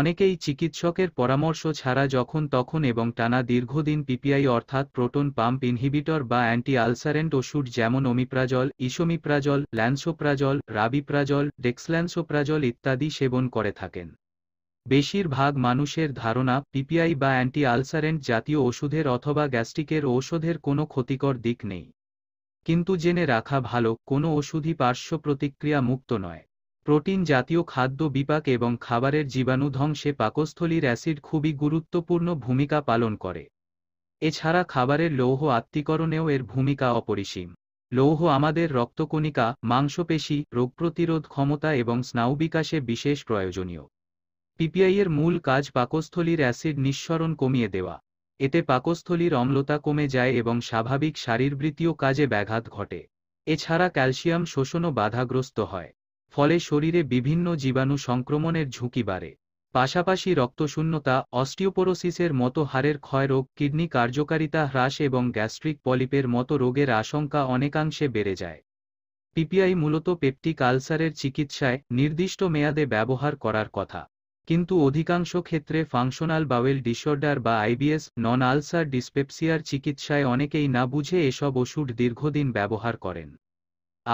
অনেকেই চিকিৎসকের পরামর্শ ছাড়া যখন তখন এবং টানা দীর্ঘদিন পিপিআই অর্থাৎ প্রোটন পাম্প ইনহিবিটর বা অ্যান্টি আলসারেন্ট ওষুধ যেমন omeprazole esomeprazole lansoprazole rabeprazole dexlansoprazole ইত্যাদি সেবন করে থাকেন বেশিরভাগ মানুষের ধারণা পিপিআই বা অ্যান্টি আলসারেন্ট জাতীয় ওষুধের অথবা গ্যাস্ট্রিকের ঔষধের কোনো ক্ষতিকর দিক নেই কিন্তু জেনে রাখা ভালো কোনো ওষুধই পার্শ্ব প্রতিক্রিয়া মুক্ত নয় প্রোটিন জাতীয় খাদ্য বিপাক এবং খাবারের জীবাণু ধ্বংসে পাকস্থলীর অ্যাসিড খুবই গুরুত্বপূর্ণ ভূমিকা পালন করে এছাড়া খাবারের লৌহ আত্মীকরণেও এর ভূমিকা অপরিসীম লৌহ আমাদের রক্তকণিকা মাংসপেশি রোগ প্রতিরোধ ক্ষমতা এবং স্নায়ু বিকাশে বিশেষ প্রয়োজনীয় পিপিআইয়ের মূল কাজ পাকস্থলীর অ্যাসিড নিঃসরণ কমিয়ে দেওয়া এতে পাকস্থলীর অম্লতা কমে যায় এবং স্বাভাবিক শারীরবৃত্তীয় কাজে ব্যাঘাত ঘটে এছাড়া ক্যালসিয়াম শোষণও বাধাগ্রস্ত হয় ফলে শরীরে বিভিন্ন জীবাণু সংক্রমণের ঝুঁকি বাড়ে পাশাপাশি রক্তশূন্যতা অস্টিওপোরোসিসের মতো হাড়ের ক্ষয়রোগ কিডনি কার্যকারিতা হ্রাস এবং গ্যাস্ট্রিক পলিপের মতো রোগের আশঙ্কা অনেকাংশে বেড়ে যায় পিপিআই মূলত পেপটিক আলসারের চিকিৎসায় নির্দিষ্ট মেয়াদে ব্যবহার করার কথা কিন্তু অধিকাংশ ক্ষেত্রে ফাংশনাল বাওয়েল ডিসঅর্ডার বা আইবিএস নন আলসার ডিসপেপসিয়ার চিকিৎসায় অনেকেই না বুঝে এসব ওষুধ দীর্ঘদিন ব্যবহার করেন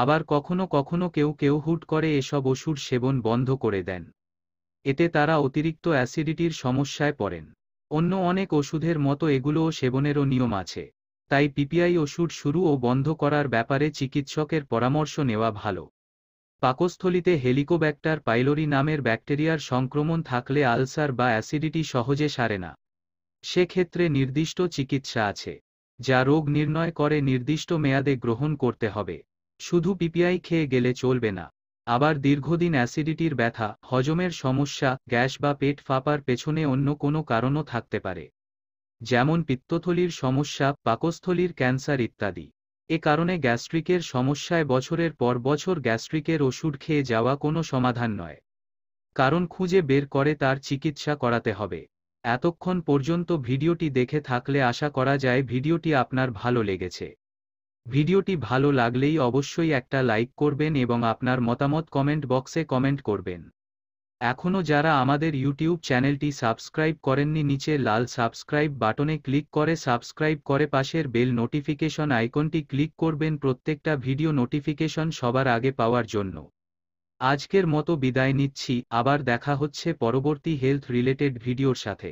আবার কখনো কখনো কেউ কেউ হুট করে এসব ওষুধ সেবন বন্ধ করে দেন এতে তারা অতিরিক্ত অ্যাসিডিটির সমস্যায় পড়েন অন্য অনেক ওষুধের মতো এগুলোও সেবনেরও নিয়ম আছে তাই পিপিআই ওষুধ শুরু ও বন্ধ করার ব্যাপারে চিকিৎসকের পরামর্শ নেওয়া ভালো পাকস্থলিতে হেলিকোব্যাক্টার পাইলোরি নামের ব্যাকটেরিয়ার সংক্রমণ থাকলে আলসার বা অ্যাসিডিটি সহজে সারে না সেক্ষেত্রে নির্দিষ্ট চিকিৎসা আছে যা রোগ নির্ণয় করে নির্দিষ্ট মেয়াদে গ্রহণ করতে হবে শুধু পিপিআই খেয়ে গেলে চলবে না আবার দীর্ঘদিন অ্যাসিডিটির ব্যথা হজমের সমস্যা গ্যাস বা পেট ফাঁপার পেছনে অন্য কোনো কারণও থাকতে পারে যেমন পিত্তথলির সমস্যা পাকস্থলির ক্যান্সার ইত্যাদি এ কারণে গ্যাস্ট্রিকের সমস্যায় বছরের পর বছর গ্যাস্ট্রিকের ওষুধ খেয়ে যাওয়া কোনো সমাধান নয় কারণ খুঁজে বের করে তার চিকিৎসা করাতে হবে এতক্ষণ পর্যন্ত ভিডিওটি দেখে থাকলে আশা করা যায় ভিডিওটি আপনার ভালো লেগেছে ভিডিওটি ভালো লাগলেই অবশ্যই একটা লাইক করবেন এবং আপনার মতামত কমেন্ট বক্সে কমেন্ট করবেন এখনও যারা আমাদের ইউটিউব চ্যানেলটি সাবস্ক্রাইব করেননি নিচে লাল সাবস্ক্রাইব বাটনে ক্লিক করে সাবস্ক্রাইব করে পাশের বেল নোটিফিকেশন আইকনটি ক্লিক করবেন প্রত্যেকটা ভিডিও নোটিফিকেশন সবার আগে পাওয়ার জন্য আজকের মতো বিদায় নিচ্ছি আবার দেখা হচ্ছে পরবর্তী হেলথ রিলেটেড ভিডিওর সাথে